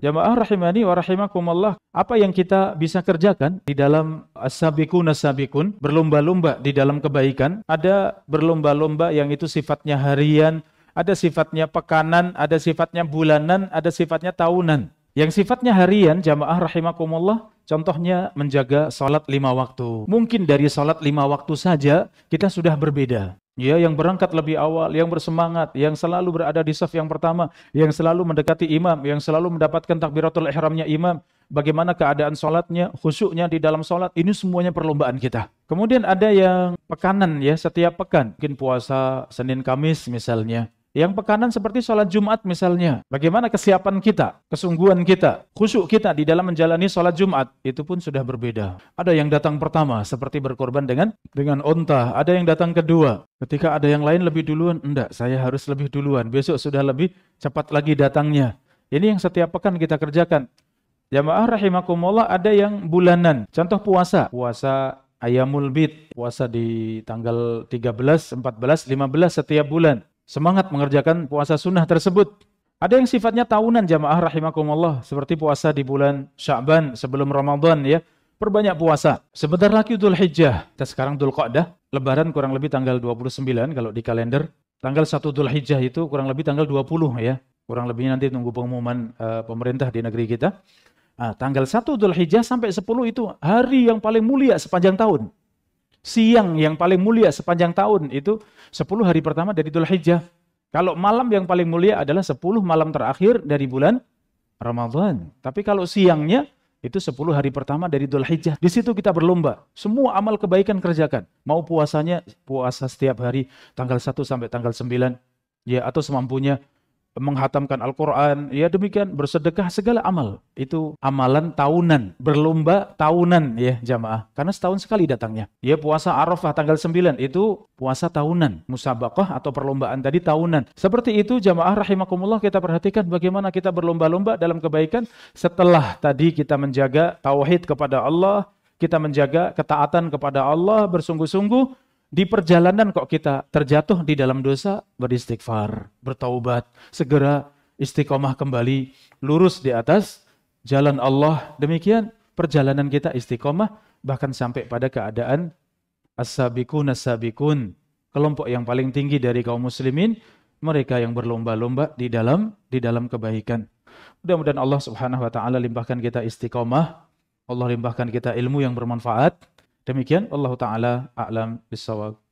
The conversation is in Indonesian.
Jamaah rahimani wa rahimakumullah, apa yang kita bisa kerjakan di dalam as-sabiqun as-sabiqun, berlomba-lomba di dalam kebaikan, ada berlomba-lomba yang itu sifatnya harian, ada sifatnya pekanan, ada sifatnya bulanan, ada sifatnya tahunan. Yang sifatnya harian jamaah rahimakumullah Contohnya menjaga sholat lima waktu. Mungkin dari sholat lima waktu saja kita sudah berbeda. Ya, yang berangkat lebih awal, yang bersemangat, yang selalu berada di saf yang pertama, yang selalu mendekati imam, yang selalu mendapatkan takbiratul ihramnya imam, bagaimana keadaan sholatnya, khusyuknya di dalam sholat, ini semuanya perlombaan kita. Kemudian ada yang pekanan ya, setiap pekan, mungkin puasa Senin Kamis misalnya, yang pekanan seperti sholat Jumat misalnya. Bagaimana kesiapan kita, kesungguhan kita, khusyuk kita di dalam menjalani sholat Jumat. Itu pun sudah berbeda. Ada yang datang pertama seperti berkorban dengan dengan onta. Ada yang datang kedua. Ketika ada yang lain lebih duluan, enggak, saya harus lebih duluan. Besok sudah lebih cepat lagi datangnya. Ini yang setiap pekan kita kerjakan. Jamaah rahimakumullah ada yang bulanan. Contoh puasa. Puasa Ayamul Bid, puasa di tanggal 13, 14, 15 setiap bulan semangat mengerjakan puasa sunnah tersebut. Ada yang sifatnya tahunan jamaah rahimakumullah seperti puasa di bulan Sya'ban sebelum Ramadan ya. Perbanyak puasa. Sebentar lagi Dhul Hijjah. Kita sekarang Dhul Qa'dah. Lebaran kurang lebih tanggal 29 kalau di kalender. Tanggal 1 Idul Hijjah itu kurang lebih tanggal 20 ya. Kurang lebih nanti tunggu pengumuman uh, pemerintah di negeri kita. Nah, tanggal 1 Idul Hijjah sampai 10 itu hari yang paling mulia sepanjang tahun. Siang yang paling mulia sepanjang tahun itu 10 hari pertama dari Dhul Hijjah. Kalau malam yang paling mulia adalah 10 malam terakhir dari bulan Ramadan. Tapi kalau siangnya itu 10 hari pertama dari Dhul Hijjah. Di situ kita berlomba. Semua amal kebaikan kerjakan. Mau puasanya, puasa setiap hari tanggal 1 sampai tanggal 9. Ya, atau semampunya menghatamkan Al-Quran, ya demikian bersedekah segala amal itu amalan tahunan berlomba tahunan ya jamaah karena setahun sekali datangnya ya puasa Arafah tanggal 9 itu puasa tahunan musabakah atau perlombaan tadi tahunan seperti itu jamaah rahimakumullah kita perhatikan bagaimana kita berlomba-lomba dalam kebaikan setelah tadi kita menjaga tauhid kepada Allah kita menjaga ketaatan kepada Allah bersungguh-sungguh di perjalanan kok kita terjatuh di dalam dosa, beristighfar, bertaubat, segera istiqomah kembali, lurus di atas jalan Allah. Demikian perjalanan kita istiqomah bahkan sampai pada keadaan as sabikun as kelompok yang paling tinggi dari kaum muslimin, mereka yang berlomba-lomba di dalam di dalam kebaikan. Mudah-mudahan Allah Subhanahu wa taala limpahkan kita istiqomah, Allah limpahkan kita ilmu yang bermanfaat Demikian Allah Ta'ala a'lam bisawab.